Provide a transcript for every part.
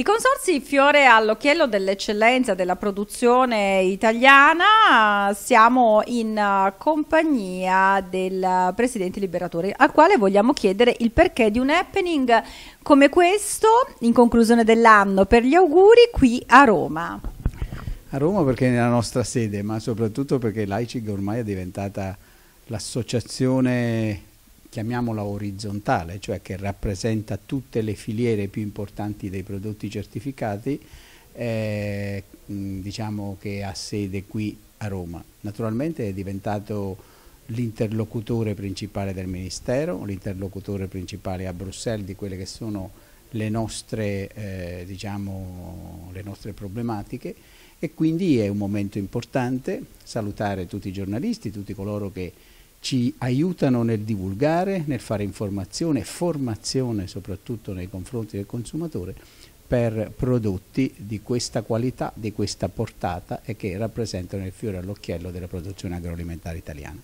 I consorsi fiore all'occhiello dell'eccellenza della produzione italiana, siamo in eh, compagnia del presidente liberatore al quale vogliamo chiedere il perché di un happening come questo in conclusione dell'anno per gli auguri qui a Roma. A Roma perché è nella nostra sede, ma soprattutto perché l'AICIG ormai è diventata l'associazione chiamiamola orizzontale, cioè che rappresenta tutte le filiere più importanti dei prodotti certificati, eh, diciamo che ha sede qui a Roma. Naturalmente è diventato l'interlocutore principale del Ministero, l'interlocutore principale a Bruxelles di quelle che sono le nostre, eh, diciamo, le nostre problematiche e quindi è un momento importante salutare tutti i giornalisti, tutti coloro che ci aiutano nel divulgare, nel fare informazione formazione soprattutto nei confronti del consumatore per prodotti di questa qualità, di questa portata e che rappresentano il fiore all'occhiello della produzione agroalimentare italiana.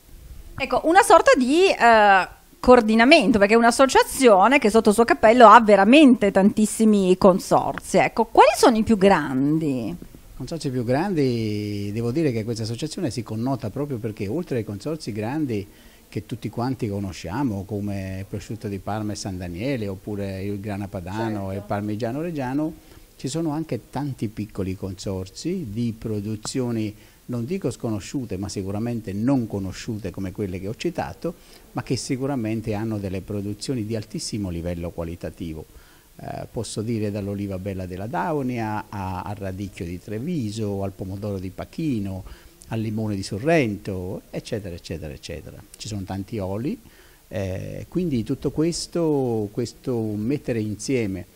Ecco, una sorta di eh, coordinamento, perché è un'associazione che sotto il suo cappello ha veramente tantissimi consorzi. Ecco, quali sono i più grandi? consorzi più grandi, devo dire che questa associazione si connota proprio perché oltre ai consorzi grandi che tutti quanti conosciamo come Prosciutto di Parma e San Daniele oppure il Grana Padano certo. e Parmigiano Reggiano ci sono anche tanti piccoli consorzi di produzioni non dico sconosciute ma sicuramente non conosciute come quelle che ho citato ma che sicuramente hanno delle produzioni di altissimo livello qualitativo eh, posso dire dall'oliva bella della Daunia a, al radicchio di Treviso, al pomodoro di Pachino, al limone di Sorrento, eccetera, eccetera, eccetera. Ci sono tanti oli, eh, quindi tutto questo, questo mettere insieme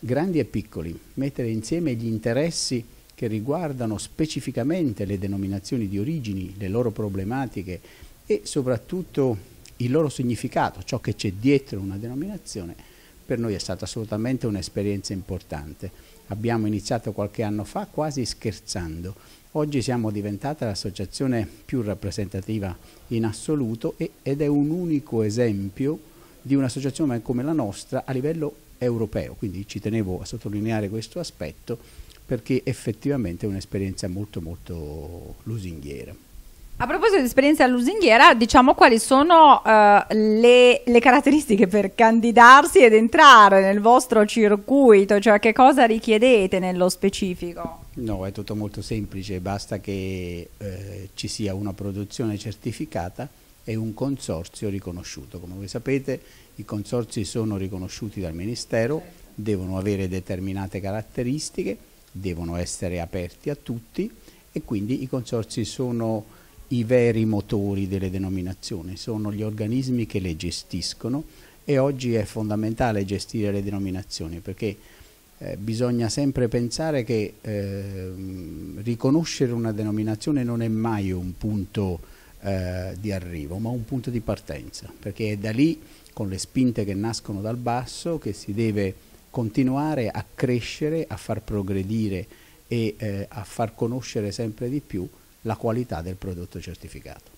grandi e piccoli, mettere insieme gli interessi che riguardano specificamente le denominazioni di origini, le loro problematiche e soprattutto il loro significato, ciò che c'è dietro una denominazione, per noi è stata assolutamente un'esperienza importante. Abbiamo iniziato qualche anno fa quasi scherzando, oggi siamo diventata l'associazione più rappresentativa in assoluto ed è un unico esempio di un'associazione come la nostra a livello europeo, quindi ci tenevo a sottolineare questo aspetto perché effettivamente è un'esperienza molto molto lusinghiera. A proposito di esperienza lusinghiera, diciamo quali sono uh, le, le, caratteristiche per candidarsi ed entrare nel vostro circuito, cioè che cosa richiedete nello specifico? No, è tutto molto semplice, basta che eh, ci sia una produzione certificata e un consorzio riconosciuto. Come voi sapete i consorzi sono riconosciuti dal Ministero, certo. devono avere determinate caratteristiche, devono essere aperti a tutti e quindi i consorzi sono i veri motori delle denominazioni, sono gli organismi che le gestiscono e oggi è fondamentale gestire le denominazioni perché eh, bisogna sempre pensare che eh, riconoscere una denominazione non è mai un punto eh, di arrivo ma un punto di partenza perché è da lì con le spinte che nascono dal basso che si deve continuare a crescere, a far progredire e eh, a far conoscere sempre di più la qualità del prodotto certificato.